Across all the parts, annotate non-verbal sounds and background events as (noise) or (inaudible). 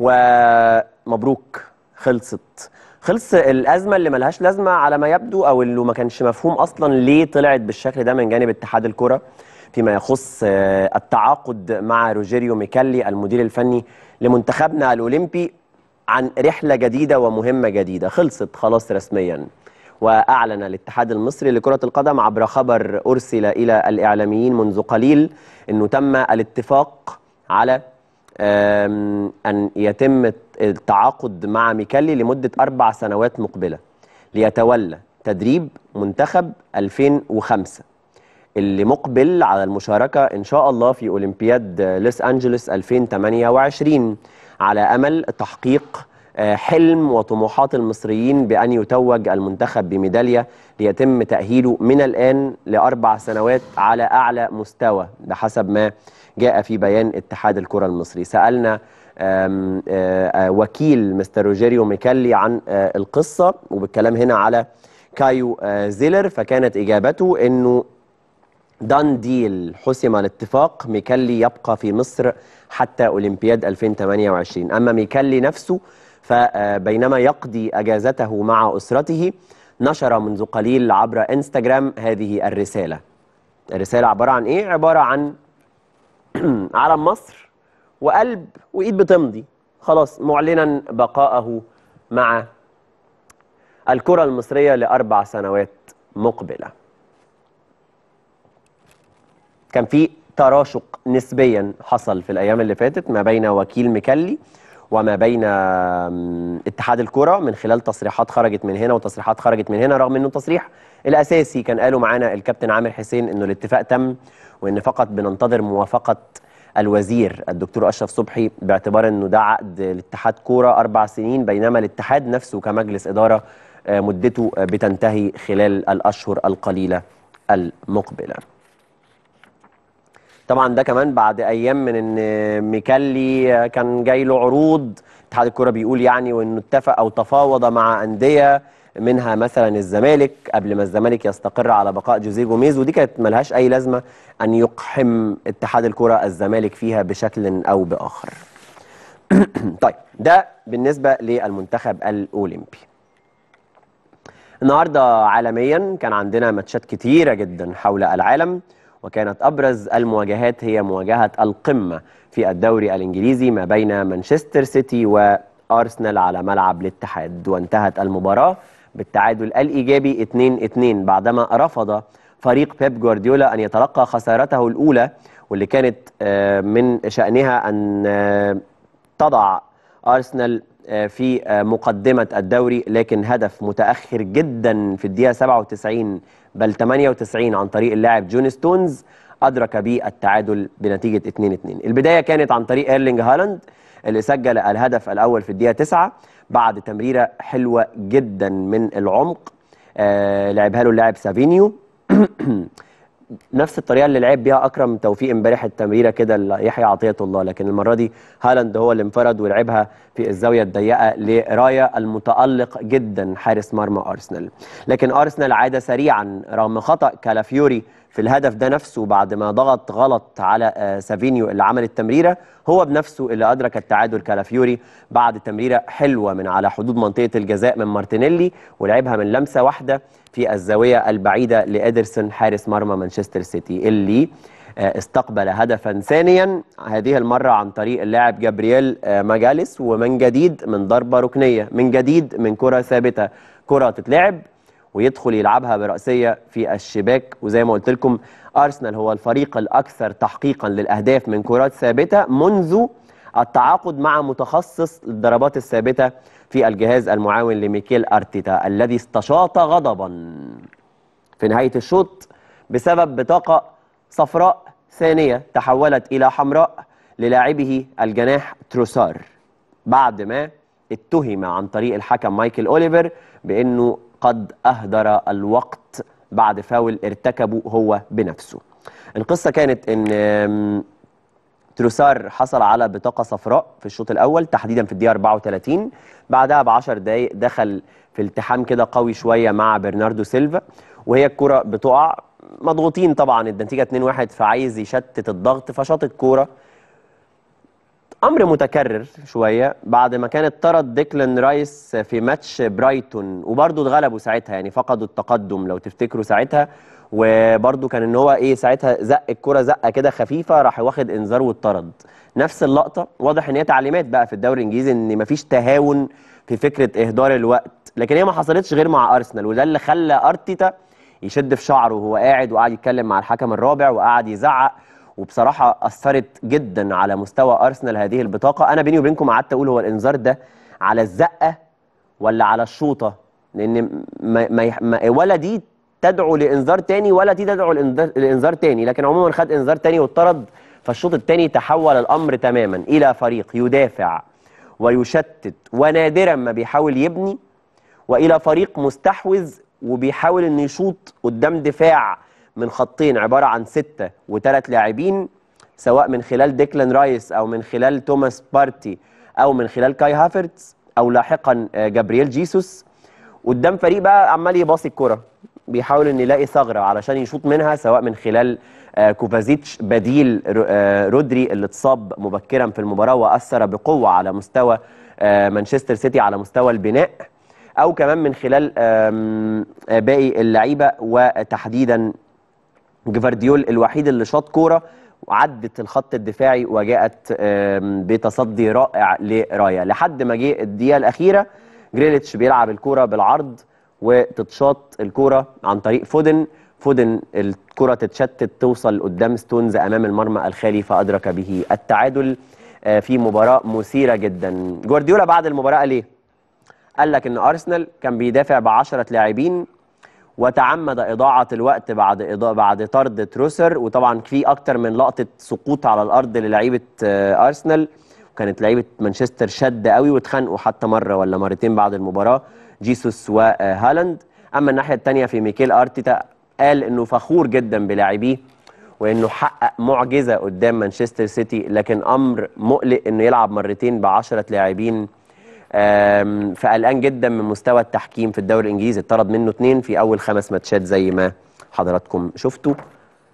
ومبروك خلصت خلص الازمه اللي ملهاش لازمه على ما يبدو او اللي ما كانش مفهوم اصلا ليه طلعت بالشكل ده من جانب اتحاد الكره فيما يخص آه، التعاقد مع روجيريو ميكالي المدير الفني لمنتخبنا الاولمبي عن رحله جديده ومهمه جديده خلصت خلاص رسميا واعلن الاتحاد المصري لكره القدم عبر خبر ارسل الى الاعلاميين منذ قليل انه تم الاتفاق على أن يتم التعاقد مع ميكالي لمدة أربع سنوات مقبلة ليتولى تدريب منتخب 2005 اللي مقبل على المشاركة إن شاء الله في أولمبياد لوس أنجلوس 2028 على أمل تحقيق آه، حلم وطموحات المصريين بأن يتوج المنتخب بميدالية ليتم تأهيله من الآن لأربع سنوات على أعلى مستوى بحسب ما جاء في بيان اتحاد الكرة المصري سألنا آه، آه، وكيل مستر روجيريو ميكالي عن القصة وبالكلام هنا على كايو زيلر فكانت إجابته أنه دان ديل حسم الاتفاق ميكالي يبقى في مصر حتى أولمبياد 2028 أما ميكالي نفسه فبينما يقضي أجازته مع أسرته نشر منذ قليل عبر إنستغرام هذه الرسالة الرسالة عبارة عن إيه؟ عبارة عن (clears throat) علم مصر وقلب وإيد بتمضي خلاص معلنا بقاءه مع الكرة المصرية لأربع سنوات مقبلة كان في تراشق نسبيا حصل في الأيام اللي فاتت ما بين وكيل مكلي وما بين اتحاد الكرة من خلال تصريحات خرجت من هنا وتصريحات خرجت من هنا رغم انه التصريح الاساسي كان قاله معانا الكابتن عامر حسين انه الاتفاق تم وان فقط بننتظر موافقه الوزير الدكتور اشرف صبحي باعتبار انه ده عقد الاتحاد كوره اربع سنين بينما الاتحاد نفسه كمجلس اداره آه، مدته بتنتهي خلال الاشهر القليله المقبله طبعا ده كمان بعد ايام من ان ميكالي كان جاي له عروض اتحاد الكوره بيقول يعني وانه اتفق او تفاوض مع انديه منها مثلا الزمالك قبل ما الزمالك يستقر على بقاء جوزيه جوميز ودي كانت ملهاش اي لازمه ان يقحم اتحاد الكره الزمالك فيها بشكل او باخر. (clears throat) طيب ده بالنسبه للمنتخب الاولمبي. النهارده عالميا كان عندنا ماتشات كتيره جدا حول العالم وكانت أبرز المواجهات هي مواجهة القمة في الدوري الإنجليزي ما بين مانشستر سيتي وأرسنال على ملعب الاتحاد وانتهت المباراة بالتعادل الإيجابي 2-2 بعدما رفض فريق بيب جوارديولا أن يتلقى خسارته الأولى واللي كانت آه، من شأنها أن آه، تضع أرسنال آه، في آه، مقدمة الدوري لكن هدف متأخر جدا في الدقيقة 97 بل 98 عن طريق اللاعب جون ستونز أدرك به التعادل بنتيجة 2-2 البداية كانت عن طريق إيرلينج هالاند اللي سجل الهدف الأول في الدقيقة 9 بعد تمريرة حلوة جدا من العمق آه، لعبها له اللاعب سافينيو (clears throat) نفس الطريقه اللي لعب بيها اكرم توفيق امبارح التمريره كده ليحيى عطيه الله لكن المره دي هالاند هو اللي انفرد ولعبها في الزاويه الضيقه لرايا المتالق جدا حارس مرمى ارسنال لكن ارسنال عاد سريعا رغم خطا كالافيوري في الهدف ده نفسه بعد ما ضغط غلط على آه، سافينيو اللي عمل التمريره هو بنفسه اللي ادرك التعادل كالافيوري بعد تمريره حلوه من على حدود منطقه الجزاء من مارتينيلي ولعبها من لمسه واحده في الزاويه البعيده لادرسون حارس مرمى مانشستر سيتي اللي آه، استقبل هدفا ثانيا هذه المرة عن طريق اللاعب جابرييل آه، ماجاليس ومن جديد من ضربة ركنية من جديد من كرة ثابتة كرة تتلعب ويدخل يلعبها برأسية في الشباك وزي ما قلت لكم أرسنال هو الفريق الأكثر تحقيقا للأهداف من كرات ثابتة منذ التعاقد مع متخصص الضربات الثابتة في الجهاز المعاون لميكيل أرتيتا الذي استشاط غضبا في نهاية الشوط بسبب بطاقة صفراء ثانية تحولت إلى حمراء للاعبه الجناح تروسار بعد ما اتهم عن طريق الحكم مايكل أوليفر بأنه قد أهدر الوقت بعد فاول ارتكبه هو بنفسه القصة كانت أن تروسار حصل على بطاقة صفراء في الشوط الأول تحديدا في الدقيقة 34 بعدها ب 10 دقايق دخل في التحام كده قوي شوية مع برناردو سيلفا وهي الكرة بتقع مضغوطين طبعا النتيجة 2-1 فعايز يشتت الضغط فشاطت كورة امر متكرر شويه بعد ما كانت طرد ديكلان رايس في ماتش برايتون وبرده اتغلبوا ساعتها يعني فقدوا التقدم لو تفتكروا ساعتها وبرده كان ان هو ايه ساعتها زق الكره زقه كده خفيفه راح واخد انذار واتطرد نفس اللقطه واضح ان هي تعليمات بقى في الدوري الانجليزي ان مفيش تهاون في فكره اهدار الوقت لكن هي ما حصلتش غير مع ارسنال وده اللي خلى ارتيتا يشد في شعره وهو قاعد وقعد يتكلم مع الحكم الرابع وقعد يزعق وبصراحه اثرت جدا على مستوى ارسنال هذه البطاقه انا بيني وبينكم قعدت اقول هو الانذار ده على الزقه ولا على الشوطه لان ما ما ولا دي تدعو لانذار تاني ولا دي تدعو لانذار تاني لكن عموما خد انذار تاني واتطرد فالشوط التاني تحول الامر تماما الى فريق يدافع ويشتت ونادرا ما بيحاول يبني والى فريق مستحوذ وبيحاول انه يشوط قدام دفاع من خطين عباره عن سته وثلاث لاعبين سواء من خلال ديكلان رايس او من خلال توماس بارتي او من خلال كاي هافرتز او لاحقا آه، جابرييل جيسوس قدام فريق بقى عمال يباصي الكره بيحاول ان يلاقي ثغره علشان يشوط منها سواء من خلال آه، كوفازيتش بديل آه، رودري اللي اتصاب مبكرا في المباراه واثر بقوه على مستوى مانشستر سيتي على مستوى البناء او كمان من خلال باقي اللعيبه وتحديدا جفارديول الوحيد اللي شاط كوره وعدت الخط الدفاعي وجاءت بتصدي رائع لرايا لحد ما جه الدقيقه الاخيره جريليتش بيلعب الكوره بالعرض وتتشاط الكوره عن طريق فودن فودن الكره تتشتت توصل قدام ستونز امام المرمى الخالي فادرك به التعادل آه، في مباراه مثيره جدا جوارديولا بعد المباراه ليه قال لك ان ارسنال كان بيدافع ب 10 لاعبين وتعمد إضاعة الوقت بعد إضاء بعد طرد تروسر وطبعا في أكتر من لقطة سقوط على الأرض للعيبة آه، أرسنال وكانت لعيبة مانشستر شد قوي واتخانقوا حتى مرة ولا مرتين بعد المباراة جيسوس وهالاند آه، أما الناحية الثانية في ميكيل أرتيتا قال إنه فخور جدا بلاعبيه وإنه حقق معجزة قدام مانشستر سيتي لكن أمر مقلق إنه يلعب مرتين بعشرة لاعبين فقلقان جدا من مستوى التحكيم في الدوري الانجليزي اتطرد منه اثنين في اول خمس ماتشات زي ما حضراتكم شفتوا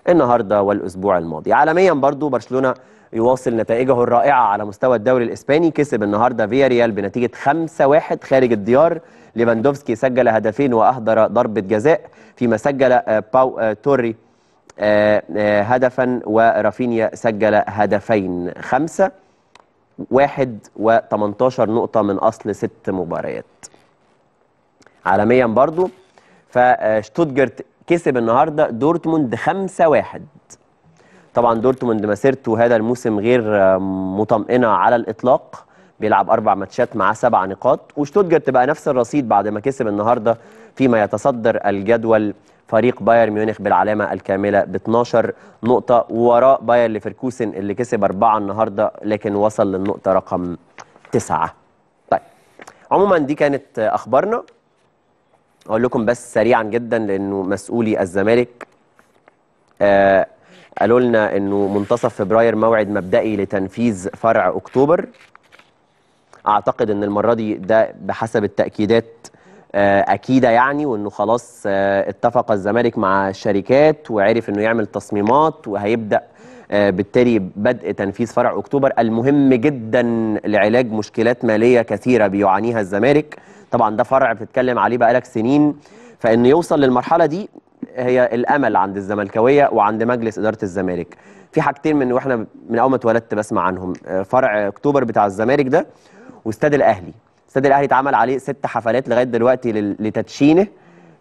النهارده والاسبوع الماضي عالميا برضو برشلونه يواصل نتائجه الرائعه على مستوى الدوري الاسباني كسب النهارده فياريال بنتيجه 5-1 خارج الديار ليفاندوفسكي سجل هدفين واهدر ضربه جزاء فيما سجل آه، باو آه، توري آه، هدفا ورافينيا سجل هدفين خمسه واحد و18 نقطة من أصل ست مباريات عالميا برضو فشتوتجرت كسب النهاردة دورتموند 5-1 طبعا دورتموند مسيرته هذا الموسم غير مطمئنة على الإطلاق بيلعب أربع ماتشات معاه سبع نقاط وشتوتجرت بقى نفس الرصيد بعد ما كسب النهاردة فيما يتصدر الجدول فريق بايرن ميونخ بالعلامه الكامله ب 12 نقطه وراء باير ليفركوسن اللي كسب اربعه النهارده لكن وصل للنقطه رقم تسعه. طيب عموما دي كانت اخبارنا اقول لكم بس سريعا جدا لانه مسؤولي الزمالك آه قالوا لنا انه منتصف فبراير موعد مبدئي لتنفيذ فرع اكتوبر اعتقد ان المره دي ده بحسب التاكيدات آه، اكيده يعني وانه خلاص آه، اتفق الزمالك مع الشركات وعرف انه يعمل تصميمات وهيبدا آه، بالتالي بدء تنفيذ فرع اكتوبر المهم جدا لعلاج مشكلات ماليه كثيره بيعانيها الزمالك طبعا ده فرع بتتكلم عليه بقالك سنين فانه يوصل للمرحله دي هي الامل عند الزملكاويه وعند مجلس اداره الزمالك في حاجتين من واحنا من اول ما اتولدت بسمع عنهم فرع اكتوبر بتاع الزمالك ده واستاد الاهلي استاد الاهلي اتعمل عليه ست حفلات لغايه دلوقتي لتدشينه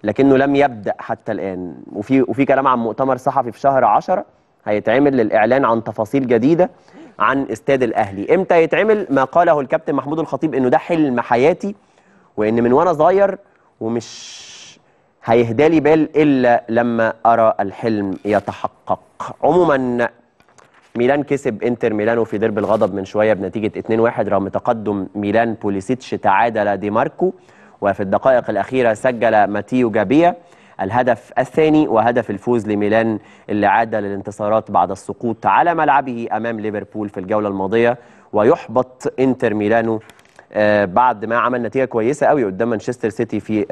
لكنه لم يبدا حتى الان وفي وفي كلام عن مؤتمر صحفي في شهر 10 هيتعمل للاعلان عن تفاصيل جديده عن استاد الاهلي امتى يتعمل ما قاله الكابتن محمود الخطيب انه ده حلم حياتي وان من وانا صغير ومش هيهدالي بال الا لما ارى الحلم يتحقق عموما ميلان كسب انتر ميلانو في درب الغضب من شويه بنتيجه 2-1 رغم تقدم ميلان بوليسيتش تعادل دي ماركو وفي الدقائق الاخيره سجل ماتيو جابيا الهدف الثاني وهدف الفوز لميلان اللي عاد للانتصارات بعد السقوط على ملعبه امام ليفربول في الجوله الماضيه ويحبط انتر ميلانو آه، بعد ما عمل نتيجه كويسه قوي قدام مانشستر سيتي في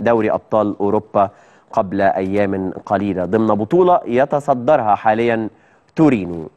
دوري ابطال اوروبا قبل ايام قليله ضمن بطوله يتصدرها حاليا Turino